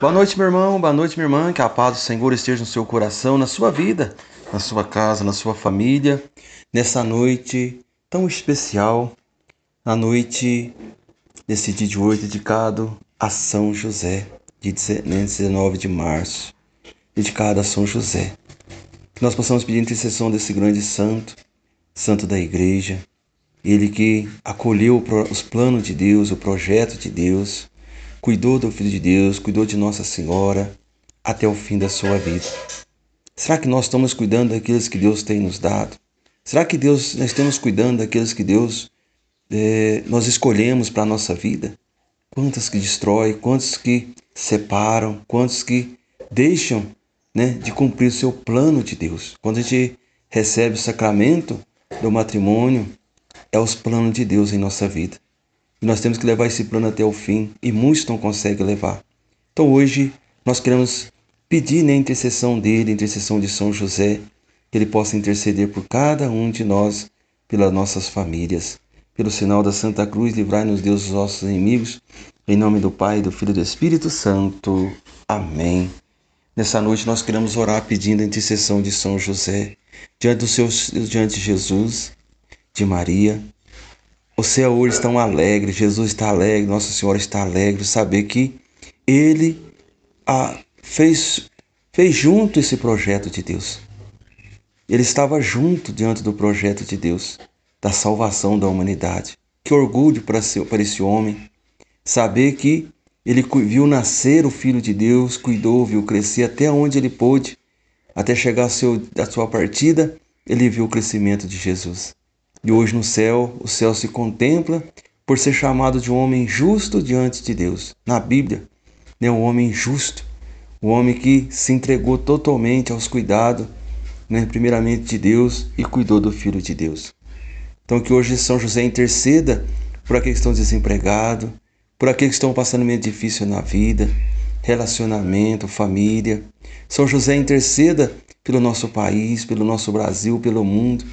Boa noite, meu irmão, boa noite, minha irmã. Que a paz do Senhor esteja no seu coração, na sua vida, na sua casa, na sua família. Nessa noite tão especial, a noite desse dia de hoje dedicado a São José, de 19 né, de março, dedicado a São José. Que nós possamos pedir a intercessão desse grande santo, santo da igreja, ele que acolheu os planos de Deus, o projeto de Deus, cuidou do Filho de Deus, cuidou de Nossa Senhora até o fim da sua vida. Será que nós estamos cuidando daqueles que Deus tem nos dado? Será que Deus nós estamos cuidando daqueles que Deus é, nós escolhemos para a nossa vida? Quantos que destrói, quantos que separam, quantos que deixam né, de cumprir o seu plano de Deus. Quando a gente recebe o sacramento do matrimônio, é os planos de Deus em nossa vida. E nós temos que levar esse plano até o fim e muitos não conseguem levar. Então hoje nós queremos pedir na né, intercessão dele, intercessão de São José, que ele possa interceder por cada um de nós, pelas nossas famílias. Pelo sinal da Santa Cruz, livrai-nos Deus dos nossos inimigos. Em nome do Pai, do Filho e do Espírito Santo. Amém. Nessa noite nós queremos orar pedindo a intercessão de São José, diante, do seu, diante de Jesus, de Maria, o céu hoje está alegre, Jesus está alegre, Nossa Senhora está alegre, saber que Ele a, ah, fez, fez junto esse projeto de Deus. Ele estava junto diante do projeto de Deus, da salvação da humanidade. Que orgulho para, ser, para esse homem saber que ele viu nascer o Filho de Deus, cuidou, viu crescer até onde ele pôde, até chegar a seu, à sua partida, ele viu o crescimento de Jesus. E hoje no céu, o céu se contempla por ser chamado de um homem justo diante de Deus. Na Bíblia, né, um homem justo, o um homem que se entregou totalmente aos cuidados, né, primeiramente de Deus e cuidou do Filho de Deus. Então que hoje São José interceda por aqueles que estão desempregados, por aqueles que estão passando um momento difícil na vida, relacionamento, família. São José interceda pelo nosso país, pelo nosso Brasil, pelo mundo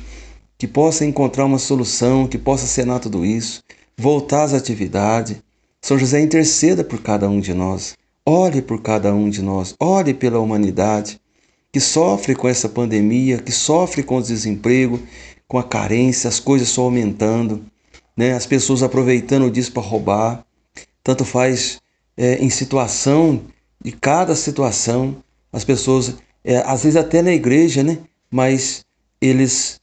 que possa encontrar uma solução, que possa sanar tudo isso, voltar às atividades. São José interceda por cada um de nós, ore por cada um de nós, ore pela humanidade que sofre com essa pandemia, que sofre com o desemprego, com a carência, as coisas só aumentando, né? as pessoas aproveitando disso para roubar. Tanto faz é, em situação, e cada situação, as pessoas, é, às vezes até na igreja, né? mas eles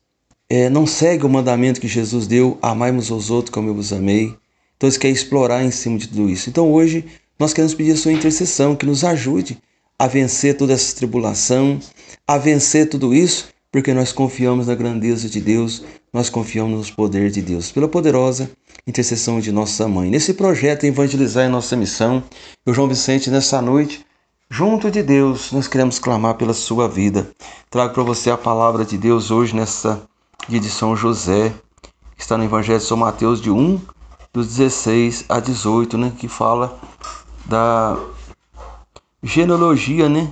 é, não segue o mandamento que Jesus deu, amai os aos outros como eu vos amei. Então eles querem explorar em cima de tudo isso. Então hoje nós queremos pedir a sua intercessão, que nos ajude a vencer toda essa tribulação, a vencer tudo isso, porque nós confiamos na grandeza de Deus, nós confiamos no poder de Deus, pela poderosa intercessão de nossa mãe. Nesse projeto Evangelizar é nossa missão, eu, João Vicente, nessa noite, junto de Deus, nós queremos clamar pela sua vida. Trago para você a palavra de Deus hoje, nessa dia de São José, que está no Evangelho de São Mateus, de 1, dos 16 a 18, né, que fala da genealogia né,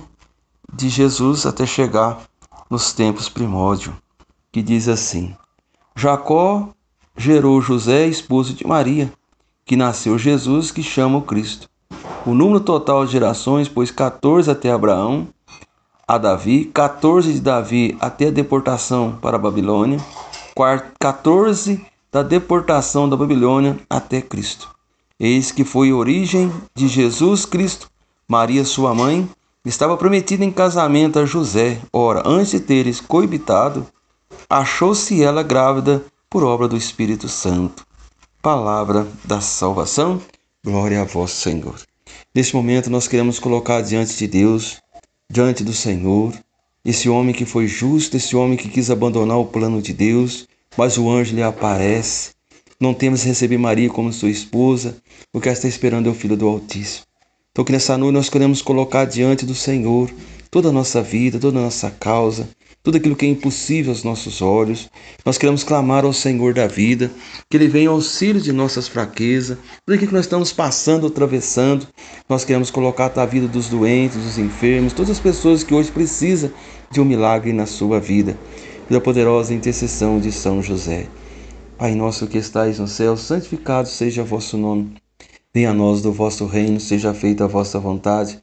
de Jesus até chegar nos tempos primórdios, que diz assim: Jacó gerou José, esposo de Maria, que nasceu Jesus, que chama o Cristo. O número total de gerações, pois 14 até Abraão, a Davi, 14 de Davi até a deportação para a Babilônia, 14 da deportação da Babilônia até Cristo. Eis que foi origem de Jesus Cristo. Maria, sua mãe, estava prometida em casamento a José. Ora, antes de teres coibitado, achou-se ela grávida por obra do Espírito Santo. Palavra da salvação. Glória a vós, Senhor. Neste momento, nós queremos colocar diante de Deus diante do Senhor, esse homem que foi justo, esse homem que quis abandonar o plano de Deus, mas o anjo lhe aparece. Não temos receber Maria como sua esposa, o que está esperando é o Filho do Altíssimo. Então, que nessa noite nós queremos colocar diante do Senhor toda a nossa vida, toda a nossa causa, tudo aquilo que é impossível aos nossos olhos. Nós queremos clamar ao Senhor da vida, que Ele venha ao auxílio de nossas fraquezas, tudo aquilo que nós estamos passando, atravessando. Nós queremos colocar a vida dos doentes, dos enfermos, todas as pessoas que hoje precisam de um milagre na sua vida, pela poderosa intercessão de São José. Pai nosso que estais no céu, santificado seja o vosso nome. Venha a nós do vosso reino, seja feita a vossa vontade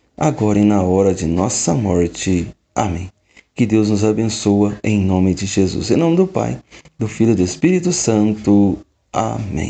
agora e na hora de nossa morte. Amém. Que Deus nos abençoe em nome de Jesus. Em nome do Pai, do Filho e do Espírito Santo. Amém.